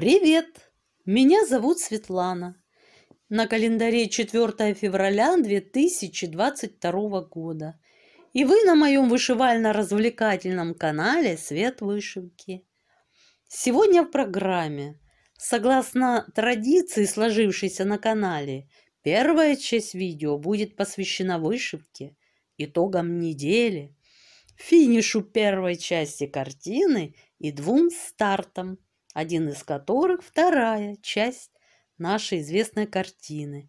Привет! Меня зовут Светлана. На календаре 4 февраля 2022 года. И вы на моем вышивально-развлекательном канале «Свет вышивки». Сегодня в программе, согласно традиции, сложившейся на канале, первая часть видео будет посвящена вышивке, итогам недели, финишу первой части картины и двум стартам – один из которых вторая часть нашей известной картины.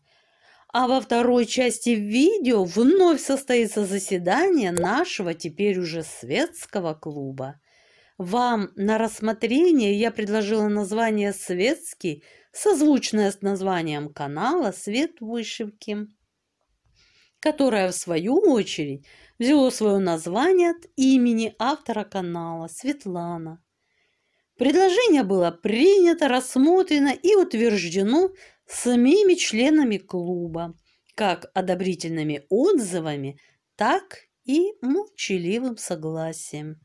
А во второй части видео вновь состоится заседание нашего теперь уже светского клуба. Вам на рассмотрение я предложила название «Светский», созвучное с названием канала «Свет вышивки», которое, в свою очередь, взяло свое название от имени автора канала Светлана. Предложение было принято, рассмотрено и утверждено самими членами клуба, как одобрительными отзывами, так и молчаливым согласием.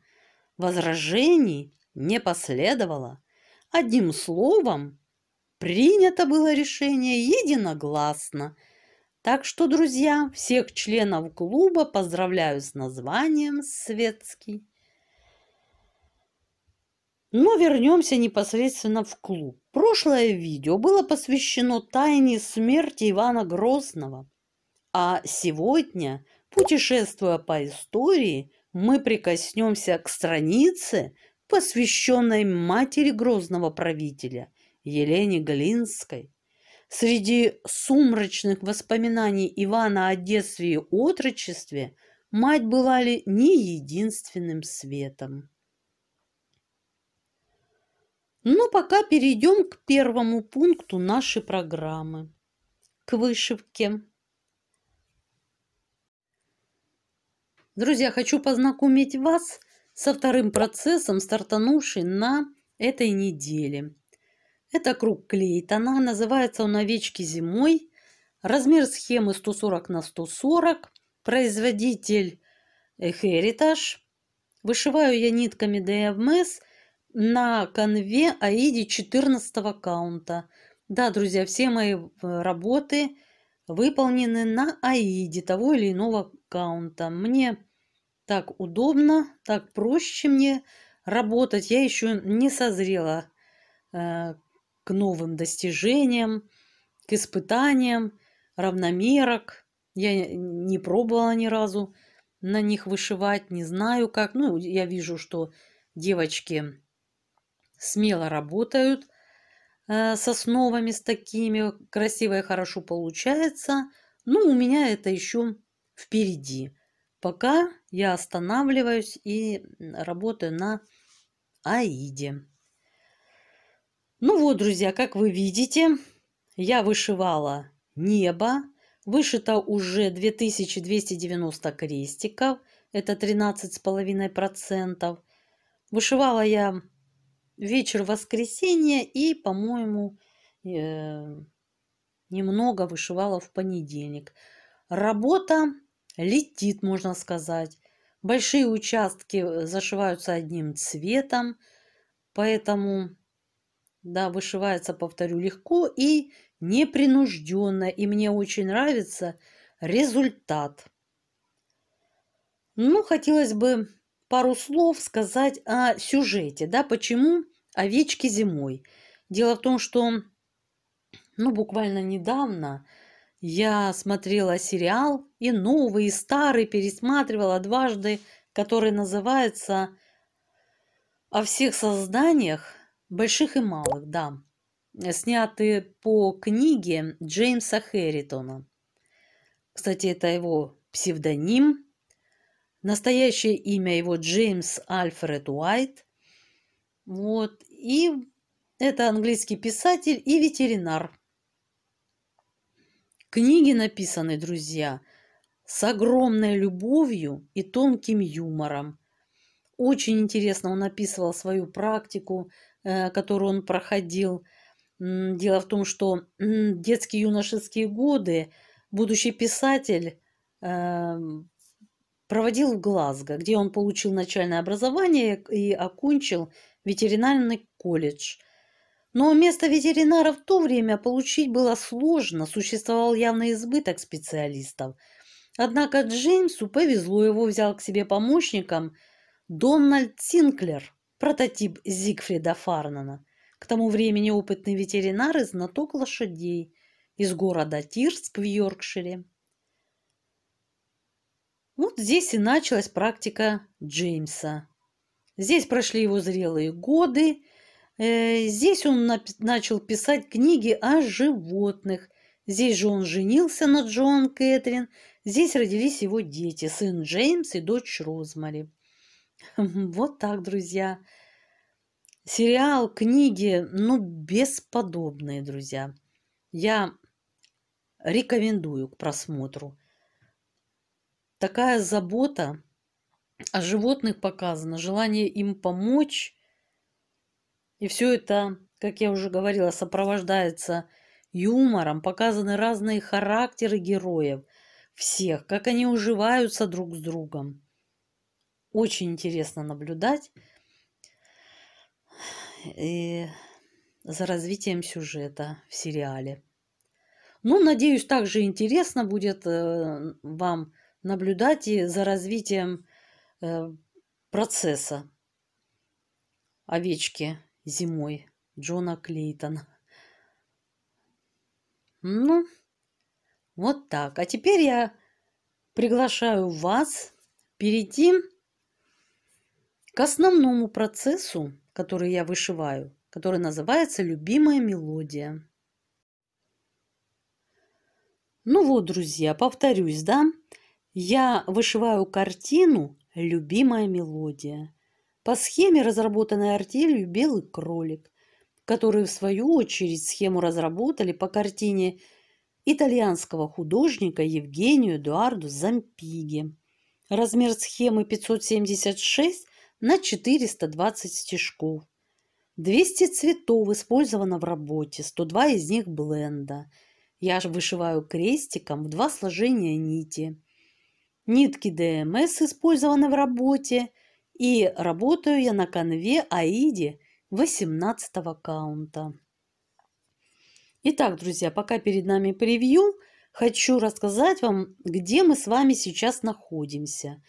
Возражений не последовало. Одним словом, принято было решение единогласно. Так что, друзья, всех членов клуба поздравляю с названием «Светский». Но вернемся непосредственно в клуб. Прошлое видео было посвящено тайне смерти Ивана Грозного. А сегодня, путешествуя по истории, мы прикоснемся к странице, посвященной матери грозного правителя Елене Галинской. Среди сумрачных воспоминаний Ивана о детстве и отрочестве мать была ли не единственным светом. Но пока перейдем к первому пункту нашей программы – к вышивке. Друзья, хочу познакомить вас со вторым процессом, стартанувший на этой неделе. Это круг Клейтона, называется он «Овечки зимой». Размер схемы 140 на 140, производитель э, Heritage. Вышиваю я нитками DMS – эм на конве Аиди 14 аккаунта. Да, друзья, все мои э, работы выполнены на Аиде того или иного аккаунта. Мне так удобно, так проще мне работать. Я еще не созрела э, к новым достижениям, к испытаниям, равномерок. Я не пробовала ни разу на них вышивать, не знаю как. Ну, я вижу, что девочки смело работают э, с основами, с такими. Красиво и хорошо получается. Ну, у меня это еще впереди. Пока я останавливаюсь и работаю на Аиде. Ну вот, друзья, как вы видите, я вышивала небо. Вышито уже 2290 крестиков. Это 13,5%. Вышивала я вечер воскресенья и, по-моему, э, немного вышивала в понедельник. Работа летит, можно сказать. Большие участки э, зашиваются одним цветом, поэтому, да, вышивается, повторю, легко и непринужденно. И мне очень нравится результат. Ну, хотелось бы пару слов сказать о сюжете, да, почему овечки зимой. Дело в том, что, ну, буквально недавно я смотрела сериал и новый, и старый, пересматривала дважды, который называется «О всех созданиях, больших и малых», да, снятый по книге Джеймса Херритона. Кстати, это его псевдоним, Настоящее имя его Джеймс Альфред Уайт. Вот. И это английский писатель и ветеринар. Книги написаны, друзья, с огромной любовью и тонким юмором. Очень интересно он описывал свою практику, э, которую он проходил. Дело в том, что детские юношеские годы будущий писатель эм, проводил в Глазго, где он получил начальное образование и окончил ветеринарный колледж. Но место ветеринара в то время получить было сложно, существовал явный избыток специалистов. Однако Джеймсу повезло, его взял к себе помощником Дональд Синклер, прототип Зигфрида Фарнана. К тому времени опытный ветеринар и знаток лошадей из города Тирск в Йоркшире. Вот здесь и началась практика Джеймса. Здесь прошли его зрелые годы. Э, здесь он начал писать книги о животных. Здесь же он женился на Джон Кэтрин. Здесь родились его дети, сын Джеймс и дочь Розмари. Хм, вот так, друзья. Сериал, книги, ну, бесподобные, друзья. Я рекомендую к просмотру такая забота о животных показана, желание им помочь. И все это, как я уже говорила, сопровождается юмором, показаны разные характеры героев всех, как они уживаются друг с другом. Очень интересно наблюдать и за развитием сюжета в сериале. Ну, надеюсь, также интересно будет э, вам наблюдать и за развитием э, процесса овечки зимой Джона Клейтона. Ну, вот так. А теперь я приглашаю вас перейти к основному процессу, который я вышиваю, который называется «Любимая мелодия». Ну вот, друзья, повторюсь, да, я вышиваю картину «Любимая мелодия». По схеме, разработанной артелью «Белый кролик», которые, в свою очередь, схему разработали по картине итальянского художника Евгению Эдуарду Зампиги. Размер схемы 576 на 420 стежков. 200 цветов использовано в работе, 102 из них бленда. Я вышиваю крестиком в два сложения нити. Нитки ДМС использованы в работе, и работаю я на конве Аиде 18 аккаунта. Итак, друзья, пока перед нами превью, хочу рассказать вам, где мы с вами сейчас находимся.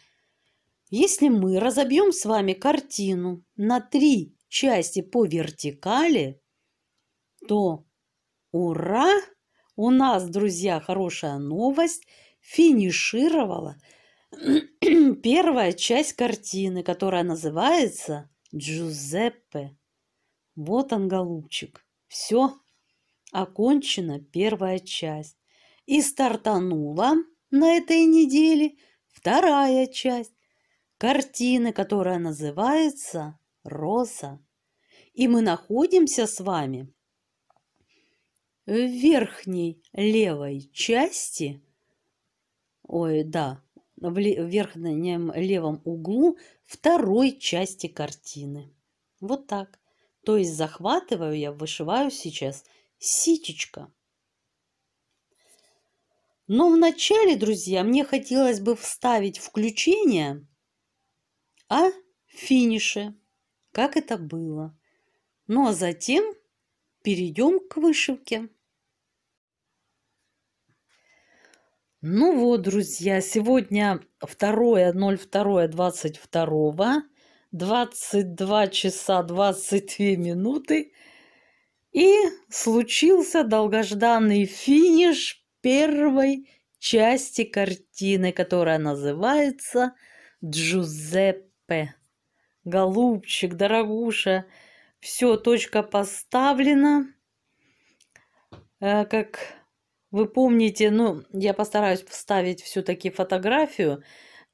Если мы разобьем с вами картину на три части по вертикали, то ура! У нас, друзья, хорошая новость – финишировала первая часть картины, которая называется «Джузеппе». Вот он, голубчик, все, окончена первая часть. И стартанула на этой неделе вторая часть картины, которая называется «Роза». И мы находимся с вами в верхней левой части – ой, да, в верхнем левом углу второй части картины. Вот так. То есть захватываю я, вышиваю сейчас ситечко. Но вначале, друзья, мне хотелось бы вставить включение о а финише, как это было. Ну а затем перейдем к вышивке. Ну вот, друзья, сегодня 2.02.22, 22 часа 22 минуты. И случился долгожданный финиш первой части картины, которая называется «Джузеппе». Голубчик, дорогуша, все, точка поставлена. Э, как вы помните, ну, я постараюсь вставить все-таки фотографию,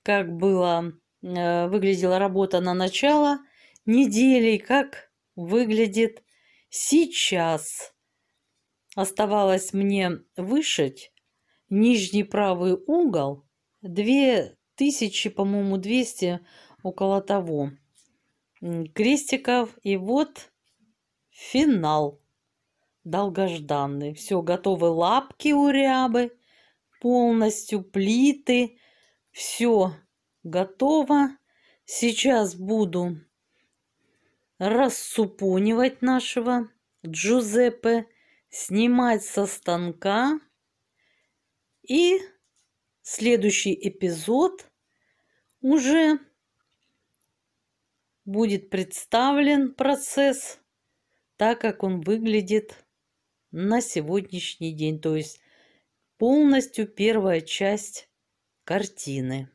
как было, э, выглядела работа на начало недели, как выглядит сейчас. Оставалось мне вышить нижний правый угол 2000, по-моему, 200, около того крестиков. И вот финал долгожданный. Все, готовы лапки у рябы, полностью плиты. Все готово. Сейчас буду рассупонивать нашего Джузеппе, снимать со станка. И следующий эпизод уже будет представлен процесс так, как он выглядит на сегодняшний день, то есть полностью первая часть картины.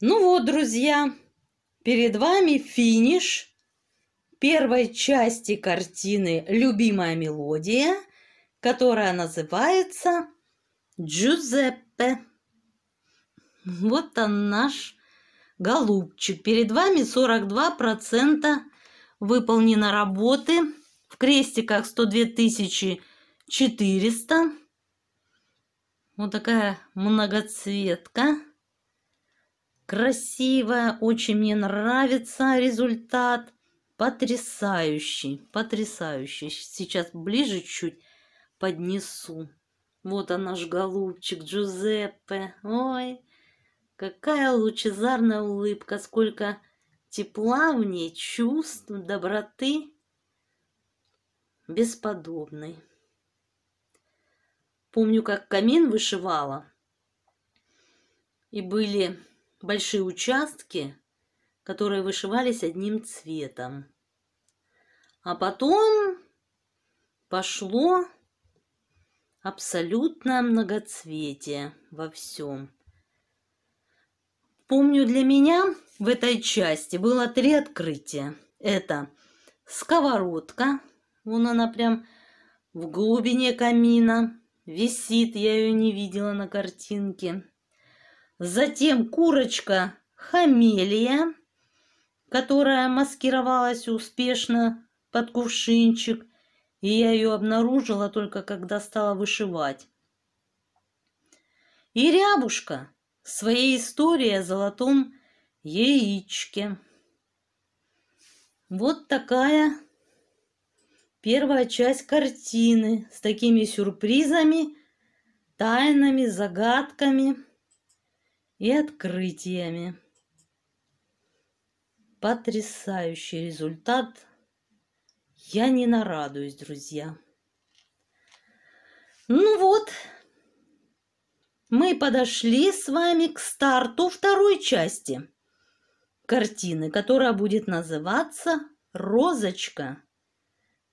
Ну вот, друзья, перед вами финиш первой части картины «Любимая мелодия», которая называется «Джузеппе». Вот он наш голубчик. Перед вами 42% выполнено работы крестиках 102 400. Вот такая многоцветка. Красивая, очень мне нравится результат. Потрясающий, потрясающий. Сейчас ближе чуть поднесу. Вот он наш голубчик Джузеппе. Ой, какая лучезарная улыбка, сколько тепла в ней, чувств, доброты бесподобный. Помню, как камин вышивала, и были большие участки, которые вышивались одним цветом. А потом пошло абсолютное многоцветие во всем. Помню, для меня в этой части было три открытия. Это сковородка – Вон она прям в глубине камина висит, я ее не видела на картинке. Затем курочка хамелия, которая маскировалась успешно под кувшинчик, и я ее обнаружила только когда стала вышивать. И рябушка своей историей о золотом яичке. Вот такая первая часть картины с такими сюрпризами, тайнами, загадками и открытиями. Потрясающий результат. Я не нарадуюсь, друзья. Ну вот, мы подошли с вами к старту второй части картины, которая будет называться «Розочка».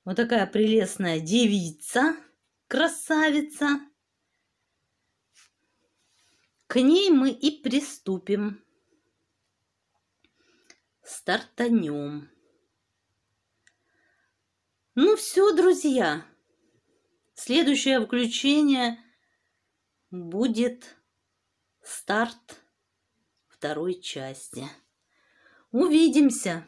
Вот такая прелестная девица, красавица. К ней мы и приступим. Стартанем. Ну все, друзья. Следующее включение будет старт второй части. Увидимся!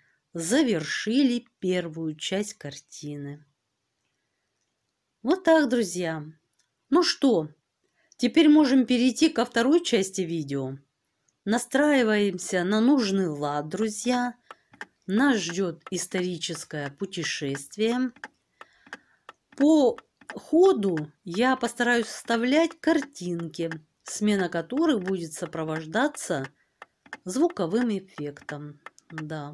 завершили первую часть картины. Вот так, друзья. Ну что, теперь можем перейти ко второй части видео. Настраиваемся на нужный лад, друзья. Нас ждет историческое путешествие. По ходу я постараюсь вставлять картинки, смена которых будет сопровождаться звуковым эффектом. Да.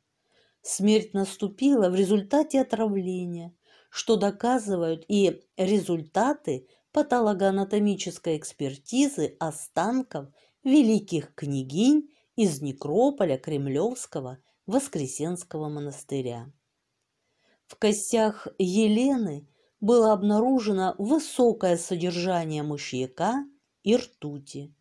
Смерть наступила в результате отравления, что доказывают и результаты патологоанатомической экспертизы останков великих княгинь из некрополя Кремлевского Воскресенского монастыря. В костях Елены было обнаружено высокое содержание мышьяка и ртути.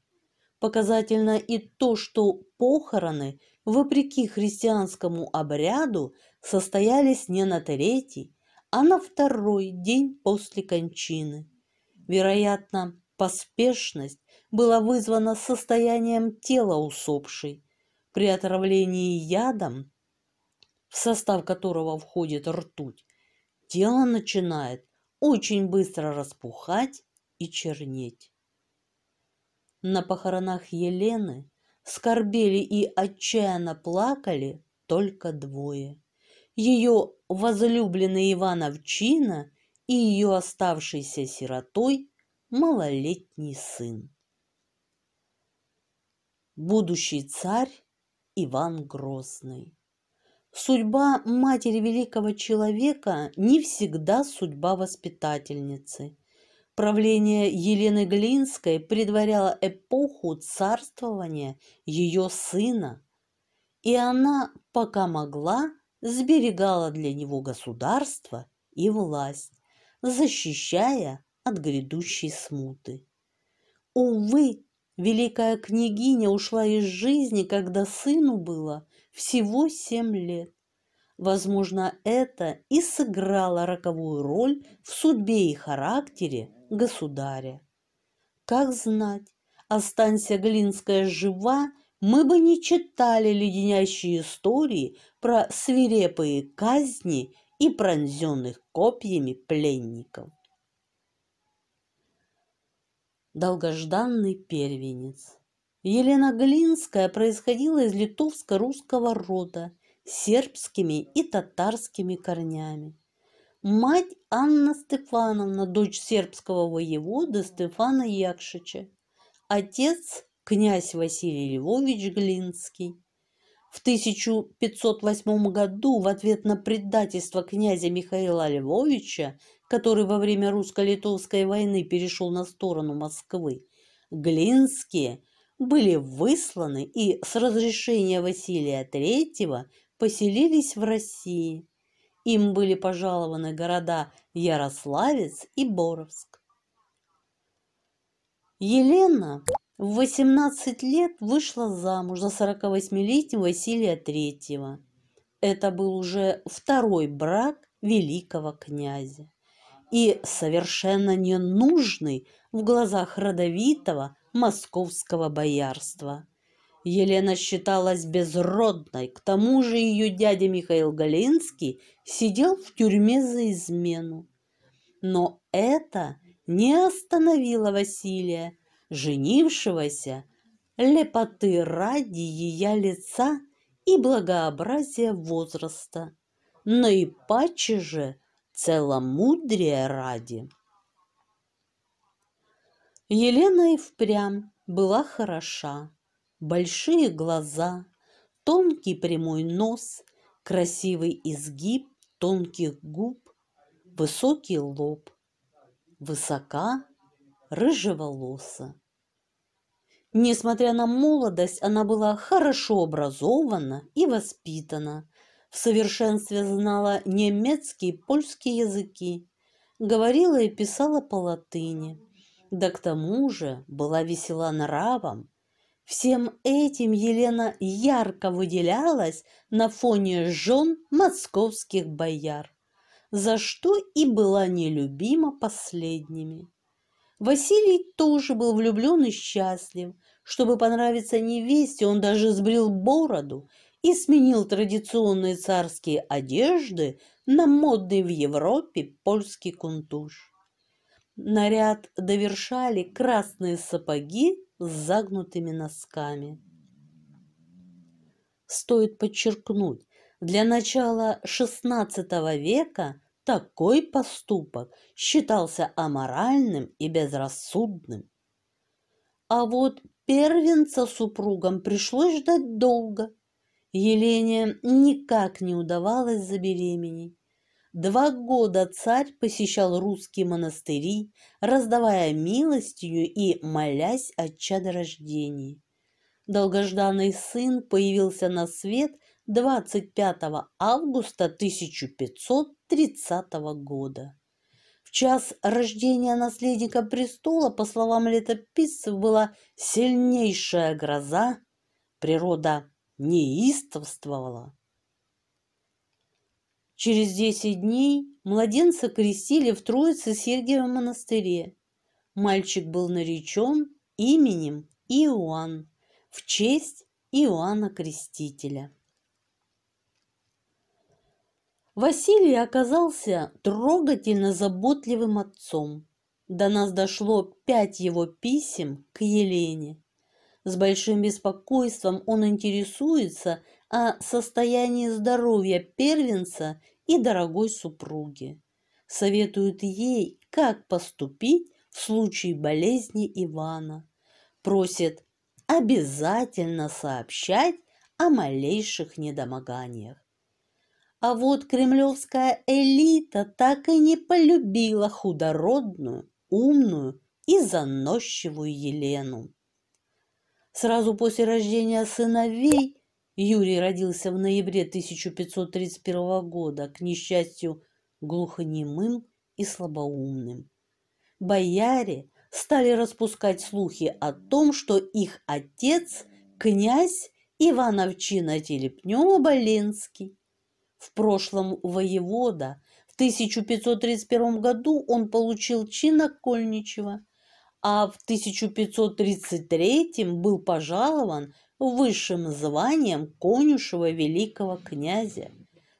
Показательно и то, что похороны вопреки христианскому обряду, состоялись не на третий, а на второй день после кончины. Вероятно, поспешность была вызвана состоянием тела усопшей. При отравлении ядом, в состав которого входит ртуть, тело начинает очень быстро распухать и чернеть. На похоронах Елены скорбели и отчаянно плакали только двое. Ее возлюбленный Иван Овчина и ее оставшийся сиротой малолетний сын. Будущий царь Иван Грозный. Судьба матери великого человека не всегда судьба воспитательницы. Правление Елены Глинской предваряло эпоху царствования ее сына, и она, пока могла, сберегала для него государство и власть, защищая от грядущей смуты. Увы, великая княгиня ушла из жизни, когда сыну было всего семь лет. Возможно, это и сыграло роковую роль в судьбе и характере государя. Как знать, останься Глинская жива, мы бы не читали леденящие истории про свирепые казни и пронзенных копьями пленников. Долгожданный первенец. Елена Глинская происходила из литовско-русского рода с сербскими и татарскими корнями мать Анна Стефановна, дочь сербского воевода Стефана Якшича, отец князь Василий Львович Глинский. В 1508 году в ответ на предательство князя Михаила Львовича, который во время русско-литовской войны перешел на сторону Москвы, Глинские были высланы и с разрешения Василия III поселились в России. Им были пожалованы города Ярославец и Боровск. Елена в 18 лет вышла замуж за 48-летнего Василия III. Это был уже второй брак великого князя и совершенно ненужный в глазах родовитого московского боярства. Елена считалась безродной, к тому же ее дядя Михаил Галинский сидел в тюрьме за измену. Но это не остановило Василия, женившегося, лепоты ради ее лица и благообразия возраста, но и паче же целомудрия ради. Елена и впрямь была хороша большие глаза, тонкий прямой нос, красивый изгиб тонких губ, высокий лоб, высока, рыжеволоса. Несмотря на молодость, она была хорошо образована и воспитана, в совершенстве знала немецкий и польский языки, говорила и писала по латыни, да к тому же была весела нравом Всем этим Елена ярко выделялась на фоне жен московских бояр, за что и была нелюбима последними. Василий тоже был влюблен и счастлив. Чтобы понравиться невесте, он даже сбрил бороду и сменил традиционные царские одежды на модный в Европе польский кунтуш. Наряд довершали красные сапоги с загнутыми носками. Стоит подчеркнуть, для начала XVI века такой поступок считался аморальным и безрассудным. А вот первенца супругам пришлось ждать долго. Елене никак не удавалось забеременеть. Два года царь посещал русские монастыри, раздавая милостью и молясь о чадорождении. Долгожданный сын появился на свет 25 августа 1530 года. В час рождения наследника престола, по словам летописцев, была сильнейшая гроза, природа неистовствовала, Через десять дней младенца крестили в Троице Сергиевом монастыре. Мальчик был наречен именем Иоанн в честь Иоанна Крестителя. Василий оказался трогательно заботливым отцом. До нас дошло пять его писем к Елене. С большим беспокойством он интересуется, о состоянии здоровья первенца и дорогой супруги. Советуют ей, как поступить в случае болезни Ивана. Просит обязательно сообщать о малейших недомоганиях. А вот кремлевская элита так и не полюбила худородную, умную и заносчивую Елену. Сразу после рождения сыновей – Юрий родился в ноябре 1531 года, к несчастью, глухонемым и слабоумным. Бояре стали распускать слухи о том, что их отец – князь Ивановчина Телепнева Боленский. В прошлом воевода в 1531 году он получил чин окольничего, а в 1533 был пожалован высшим званием конюшего великого князя,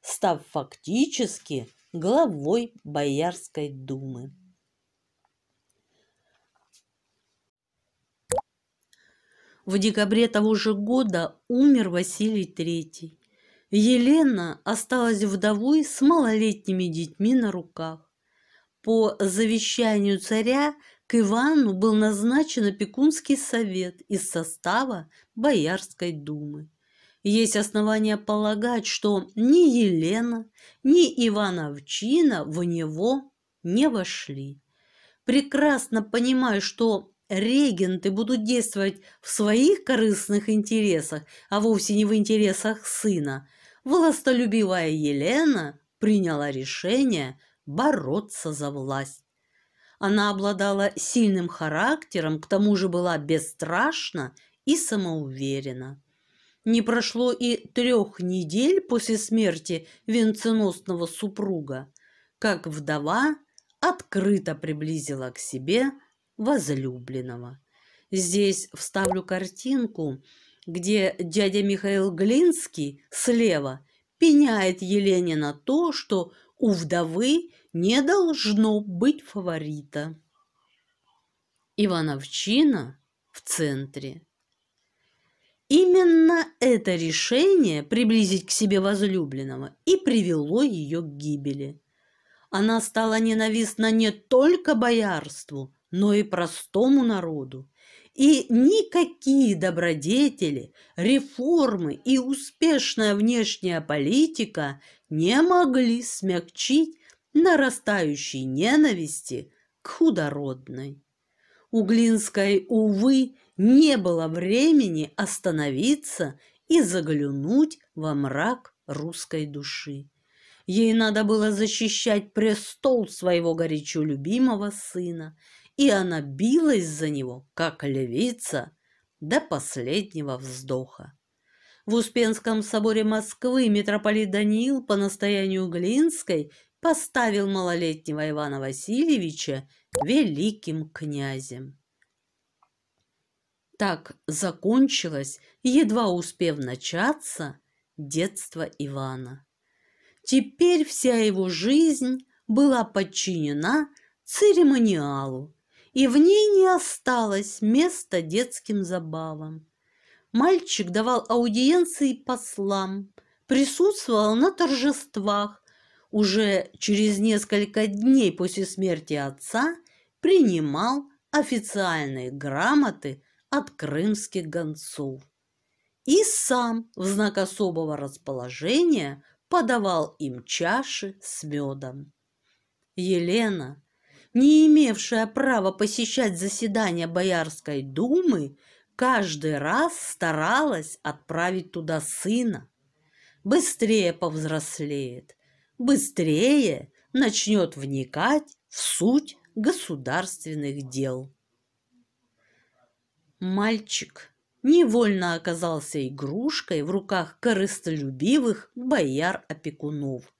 став фактически главой Боярской думы. В декабре того же года умер Василий III. Елена осталась вдовой с малолетними детьми на руках. По завещанию царя к Ивану был назначен опекунский совет из состава Боярской думы. Есть основания полагать, что ни Елена, ни Ивановчина Овчина в него не вошли. Прекрасно понимаю, что регенты будут действовать в своих корыстных интересах, а вовсе не в интересах сына, властолюбивая Елена приняла решение бороться за власть. Она обладала сильным характером, к тому же была бесстрашна и самоуверена. Не прошло и трех недель после смерти венценосного супруга, как вдова открыто приблизила к себе возлюбленного. Здесь вставлю картинку, где дядя Михаил Глинский слева пеняет Елене на то, что у вдовы не должно быть фаворита. Ивановчина в центре. Именно это решение приблизить к себе возлюбленного и привело ее к гибели. Она стала ненавистна не только боярству, но и простому народу. И никакие добродетели, реформы и успешная внешняя политика не могли смягчить нарастающей ненависти к худородной. У Глинской, увы, не было времени остановиться и заглянуть во мрак русской души. Ей надо было защищать престол своего горячо любимого сына, и она билась за него, как левица, до последнего вздоха. В Успенском соборе Москвы митрополит Даниил по настоянию Глинской поставил малолетнего Ивана Васильевича великим князем. Так закончилось, едва успев начаться, детство Ивана. Теперь вся его жизнь была подчинена церемониалу, и в ней не осталось места детским забавам. Мальчик давал аудиенции послам, присутствовал на торжествах, уже через несколько дней после смерти отца принимал официальные грамоты от крымских гонцов. И сам в знак особого расположения подавал им чаши с медом. Елена, не имевшая права посещать заседания Боярской думы, каждый раз старалась отправить туда сына. Быстрее повзрослеет, быстрее начнет вникать в суть государственных дел. Мальчик невольно оказался игрушкой в руках корыстолюбивых бояр-опекунов,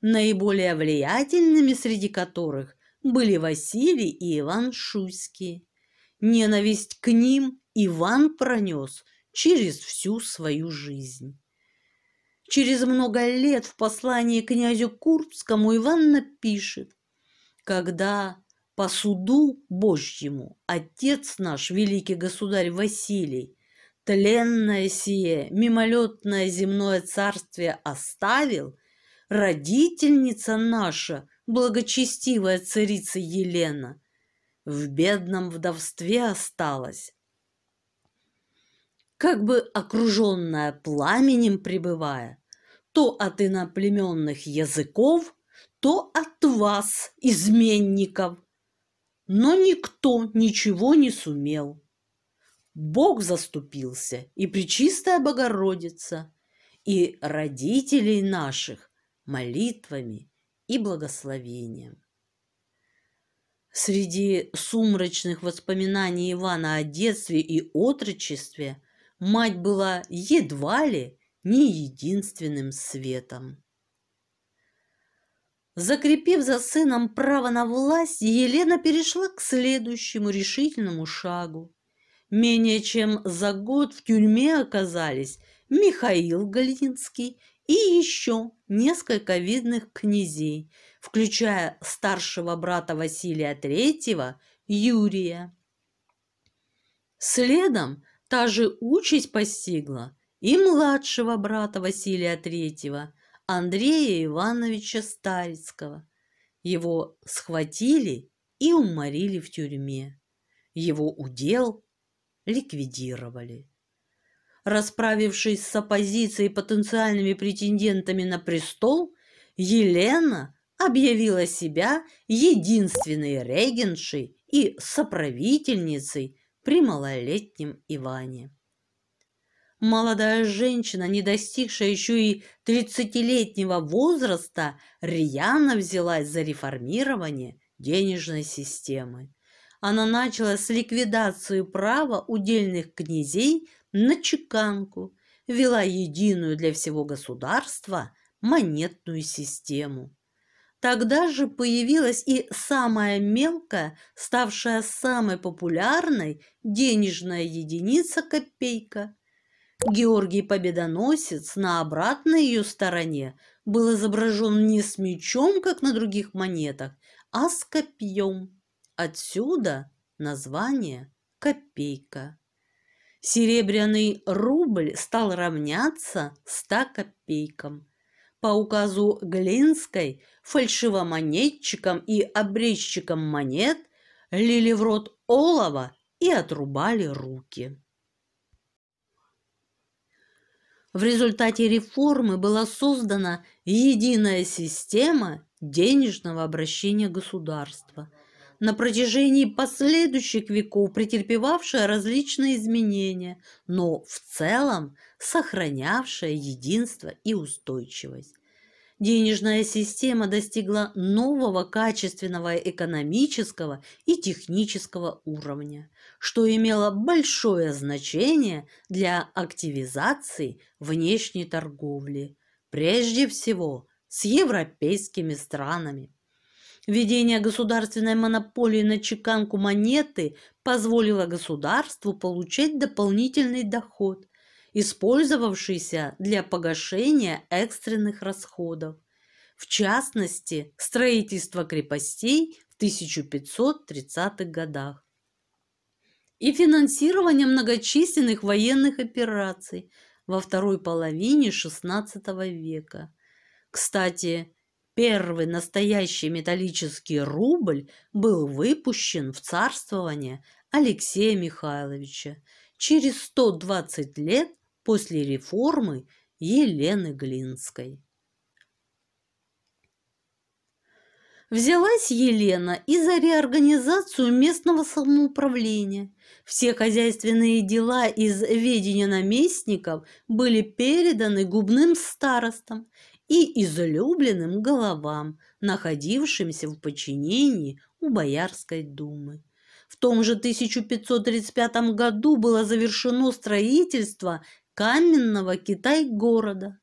наиболее влиятельными среди которых были Василий и Иван Шуйский. Ненависть к ним Иван пронес через всю свою жизнь. Через много лет в послании князю Курбскому Иван напишет, когда по суду Божьему отец наш, великий государь Василий, тленное сие, мимолетное земное царствие оставил, родительница наша, благочестивая царица Елена, в бедном вдовстве осталась, как бы окруженная пламенем пребывая, то от иноплеменных языков, то от вас, изменников. Но никто ничего не сумел. Бог заступился и Пречистая Богородица, и родителей наших молитвами и благословением. Среди сумрачных воспоминаний Ивана о детстве и отрочестве мать была едва ли ни единственным светом. Закрепив за сыном право на власть, Елена перешла к следующему решительному шагу. Менее чем за год в тюрьме оказались Михаил Галинский и еще несколько видных князей, включая старшего брата Василия III Юрия. Следом та же участь постигла и младшего брата Василия Третьего, Андрея Ивановича Старицкого. Его схватили и уморили в тюрьме. Его удел ликвидировали. Расправившись с оппозицией потенциальными претендентами на престол, Елена объявила себя единственной регеншей и соправительницей при малолетнем Иване. Молодая женщина, не достигшая еще и тридцатилетнего возраста, рьяно взялась за реформирование денежной системы. Она начала с ликвидации права удельных князей на чеканку, вела единую для всего государства монетную систему. Тогда же появилась и самая мелкая, ставшая самой популярной денежная единица копейка – Георгий Победоносец на обратной ее стороне был изображен не с мечом, как на других монетах, а с копьем. Отсюда название «копейка». Серебряный рубль стал равняться ста копейкам. По указу Глинской фальшивомонетчикам и обрезчикам монет лили в рот олова и отрубали руки. В результате реформы была создана единая система денежного обращения государства, на протяжении последующих веков претерпевавшая различные изменения, но в целом сохранявшая единство и устойчивость. Денежная система достигла нового качественного экономического и технического уровня – что имело большое значение для активизации внешней торговли, прежде всего с европейскими странами. Введение государственной монополии на чеканку монеты позволило государству получать дополнительный доход, использовавшийся для погашения экстренных расходов, в частности, строительство крепостей в 1530-х годах и финансирования многочисленных военных операций во второй половине XVI века. Кстати, первый настоящий металлический рубль был выпущен в царствование Алексея Михайловича через 120 лет после реформы Елены Глинской. Взялась Елена и за реорганизацию местного самоуправления. Все хозяйственные дела из ведения наместников были переданы губным старостам и излюбленным головам, находившимся в подчинении у Боярской думы. В том же 1535 году было завершено строительство каменного Китай-города,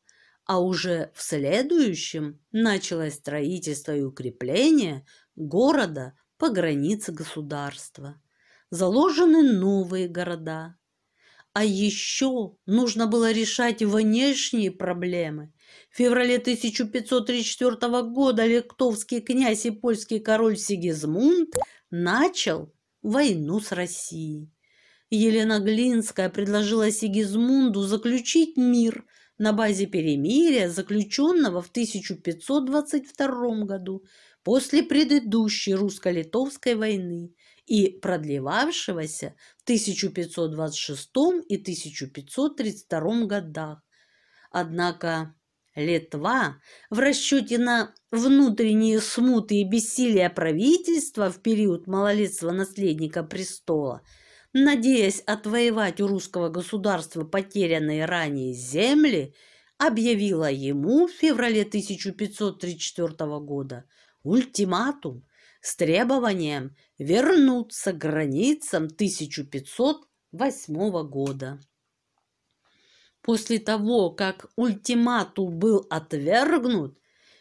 а уже в следующем началось строительство и укрепление города по границе государства. Заложены новые города. А еще нужно было решать внешние проблемы. В феврале 1534 года лектовский князь и польский король Сигизмунд начал войну с Россией. Елена Глинская предложила Сигизмунду заключить мир – на базе перемирия, заключенного в 1522 году после предыдущей русско-литовской войны и продлевавшегося в 1526 и 1532 годах. Однако Литва в расчете на внутренние смуты и бессилие правительства в период малолетства наследника престола – надеясь отвоевать у русского государства потерянные ранее земли, объявила ему в феврале 1534 года ультиматум с требованием вернуться к границам 1508 года. После того, как ультиматум был отвергнут,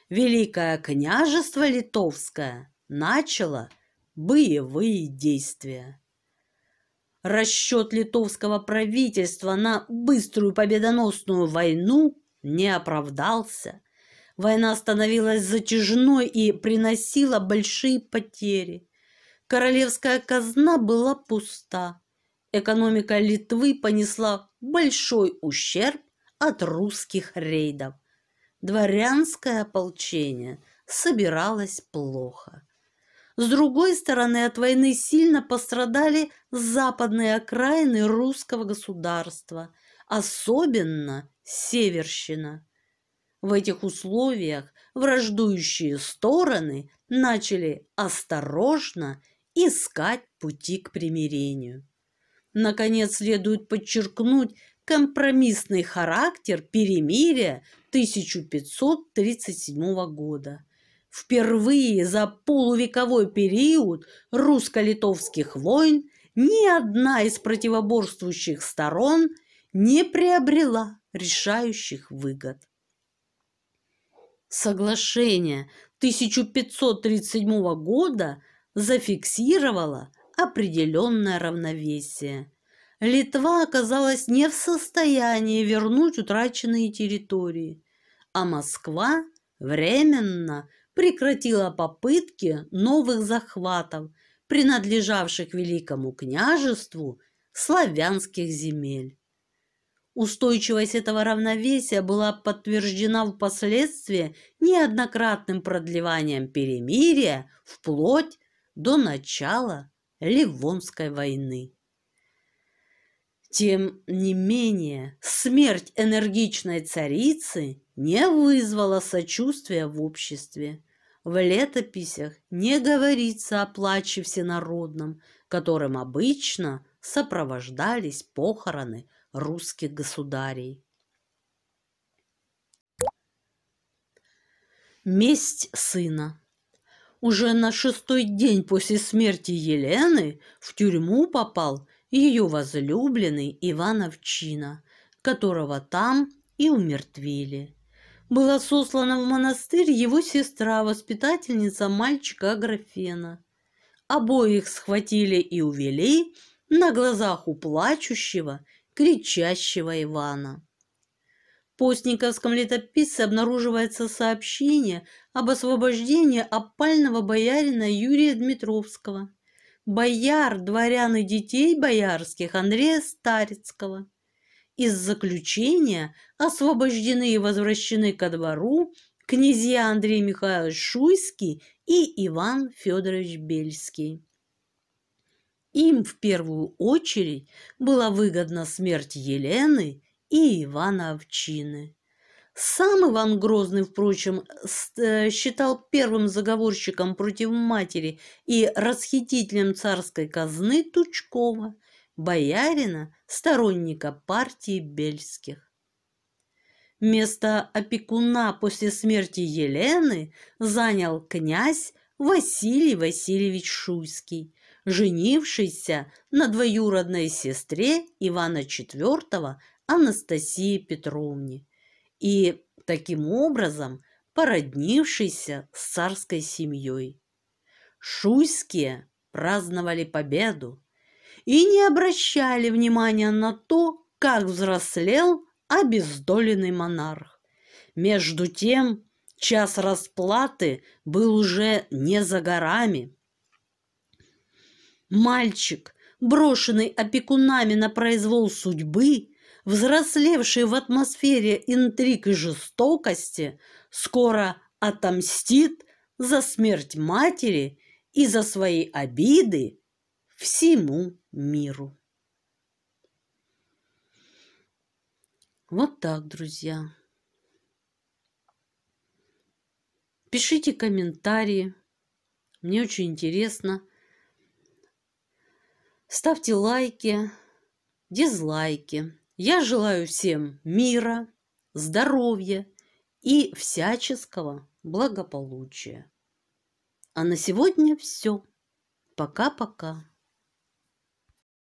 Великое княжество Литовское начало боевые действия расчет литовского правительства на быструю победоносную войну не оправдался. Война становилась затяжной и приносила большие потери. Королевская казна была пуста. Экономика Литвы понесла большой ущерб от русских рейдов. Дворянское ополчение собиралось плохо. С другой стороны, от войны сильно пострадали западные окраины русского государства, особенно Северщина. В этих условиях враждующие стороны начали осторожно искать пути к примирению. Наконец, следует подчеркнуть компромиссный характер перемирия 1537 года – Впервые за полувековой период русско-литовских войн ни одна из противоборствующих сторон не приобрела решающих выгод. Соглашение 1537 года зафиксировало определенное равновесие. Литва оказалась не в состоянии вернуть утраченные территории, а Москва временно прекратила попытки новых захватов, принадлежавших великому княжеству славянских земель. Устойчивость этого равновесия была подтверждена впоследствии неоднократным продлеванием перемирия вплоть до начала Ливонской войны. Тем не менее, смерть энергичной царицы не вызвала сочувствия в обществе в летописях не говорится о плаче всенародном, которым обычно сопровождались похороны русских государей. Месть сына. Уже на шестой день после смерти Елены в тюрьму попал ее возлюбленный Иван Овчина, которого там и умертвили была сослана в монастырь его сестра, воспитательница мальчика Аграфена. Обоих схватили и увели на глазах у плачущего, кричащего Ивана. В постниковском летописце обнаруживается сообщение об освобождении опального боярина Юрия Дмитровского, бояр, дворян и детей боярских Андрея Старицкого – из заключения освобождены и возвращены ко двору князья Андрей Михайлович Шуйский и Иван Федорович Бельский. Им в первую очередь была выгодна смерть Елены и Ивана Овчины. Сам Иван Грозный, впрочем, э, считал первым заговорщиком против матери и расхитителем царской казны Тучкова – боярина, сторонника партии Бельских. Место опекуна после смерти Елены занял князь Василий Васильевич Шуйский, женившийся на двоюродной сестре Ивана IV Анастасии Петровне и, таким образом, породнившийся с царской семьей. Шуйские праздновали победу, и не обращали внимания на то, как взрослел обездоленный монарх. Между тем, час расплаты был уже не за горами. Мальчик, брошенный опекунами на произвол судьбы, взрослевший в атмосфере интриг и жестокости, скоро отомстит за смерть матери и за свои обиды всему миру. Вот так, друзья. Пишите комментарии. Мне очень интересно. Ставьте лайки, дизлайки. Я желаю всем мира, здоровья и всяческого благополучия. А на сегодня все. Пока-пока.